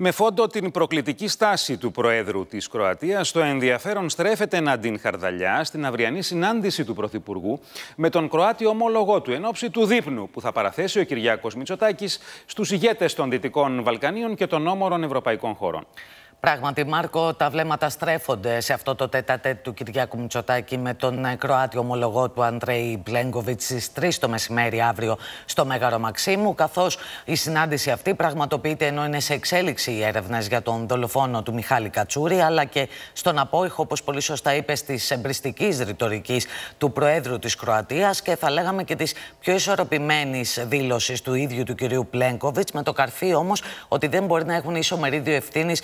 με φόντο την προκλητική στάση του Προέδρου της Κροατίας, το ενδιαφέρον στρέφεται να την χαρδαλιά στην αυριανή συνάντηση του Πρωθυπουργού με τον Κροάτι ομόλογό του εν ώψη του δείπνου που θα παραθέσει ο Κυριάκος Μητσοτάκης στους ηγέτες των Δυτικών Βαλκανίων και των όμορων ευρωπαϊκών χωρών. Πράγματι, Μάρκο, τα βλέμματα στρέφονται σε αυτό το τέτα του Κυριάκου Μητσοτάκη με τον ε, Κροάτι ομολογό του Αντρέη Μπλέγκοβιτ στις 3 το μεσημέρι αύριο στο Μέγαρο Μαξίμου. Καθώς η συνάντηση αυτή πραγματοποιείται ενώ είναι σε εξέλιξη οι έρευνες για τον δολοφόνο του Μιχάλη Κατσούρη, αλλά και στον απόϊχο, όπως πολύ σωστά είπες, της εμπριστικής ρητορικής του Προέδρου της Κροατίας και θα λέγαμε και της πιο ισορροπημένης δήλωσης του ίδιου του κυρίου Πλέγκοβιτ, με το καρφί όμως ότι δεν μπορεί να έχουν ισομερίδιο ευθύνη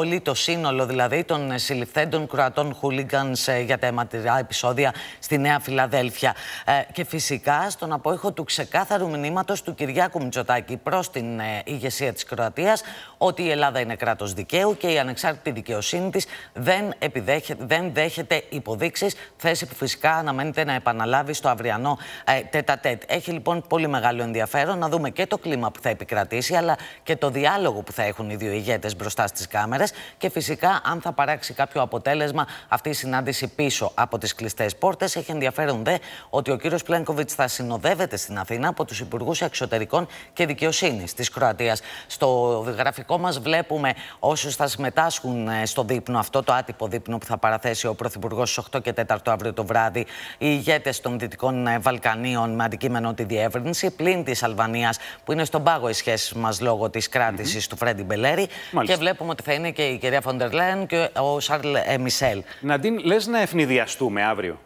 Πολύ το σύνολο δηλαδή των συλληφθέντων Κροατών χούλιγκαν ε, για τα αιματηρά επεισόδια στη Νέα Φιλαδέλφια. Ε, και φυσικά στον απόϊχο του ξεκάθαρου μηνύματος του Κυριάκου Μητσοτάκη προς την ε, ηγεσία της Κροατίας ότι η Ελλάδα είναι κράτος δικαίου και η ανεξάρτητη δικαιοσύνη της δεν, δεν δέχεται υποδείξεις. Θέση που φυσικά αναμένεται να επαναλάβει στο αυριανό τέτα-τέτ. Έχει λοιπόν πολύ μεγάλο ενδιαφέρον να δούμε και το κλίμα που θα επικρατήσει αλλά και το διάλογο που θα έχουν οι δύο ηγέτες μπροστά στις κάμερες και φυσικά αν θα παράξει κάποιο αποτέλεσμα αυτή η συνάντηση πίσω από τις κλειστές πόρτες. Έχει ενδιαφέρον δε ότι ο κύριος Πλένκοβιτ θα συνοδεύεται στην Αθήνα από τους υπουργούς εξωτερικών και δικαιοσύνης της Κροατίας. Στο γραφικό μας βλέπουμε όσους θα συμμετάσχουν ε, στο δείπνο, αυτό το άτυπο δείπνο που θα παραθέσει ο Πρωθυπουργός στις 8 και 4 αύριο το βράδυ, οι ηγέτες των Δυτικών ε, Βαλκανίων με αντικείμενο τη διεύρυνση, πλην της Αλβανίας που είναι στον πάγο οι σχέσεις μας λόγω της κράτησης του Φρέντι Μπελέρη. Και βλέπουμε ότι θα είναι και και η κυρία Φοντερ Λέν και ο Σαρλ Μισελ. Ναντίν, λες να ευνηδιαστούμε αύριο.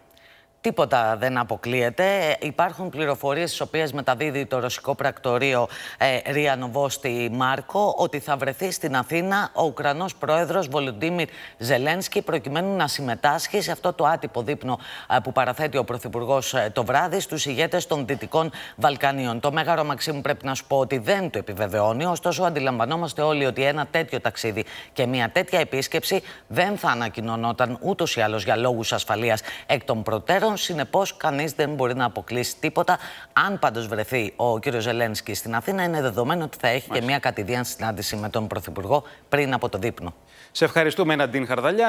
Τίποτα δεν αποκλείεται. Υπάρχουν πληροφορίες τις οποίες μεταδίδει το ρωσικό πρακτορείο ε, Ριανοβόστη Μάρκο ότι θα βρεθεί στην Αθήνα ο Ουκρανός πρόεδρος Βολοντίμιρ Ζελένσκι προκειμένου να συμμετάσχει σε αυτό το άτυπο δείπνο ε, που παραθέτει ο Πρωθυπουργός ε, το βράδυ στους ηγέτες των Δυτικών Βαλκανίων. Το Μέγαρο Μαξίμου πρέπει να σου πω ότι δεν το επιβεβαιώνει, ωστόσο αντιλαμβανόμαστε όλοι ότι ένα τέτοιο ταξίδι και μια τέτοια επίσκεψη δεν θα ανακοινωνόταν ούτως ή για λόγους ασφαλείας εκ των προτέρων Συνεπώς, Συνεπώς, κανείς δεν μπορεί να αποκλείσει τίποτα. Αν πάντως βρεθεί ο κ. Ζελένσκι στην Αθήνα, είναι δεδομένο ότι θα έχει και μια κατηδίαν συνάντηση με τον Πρωθυπουργό πριν από το δείπνο. Σε ευχαριστούμε, Ναντίν Χαρδαλιά.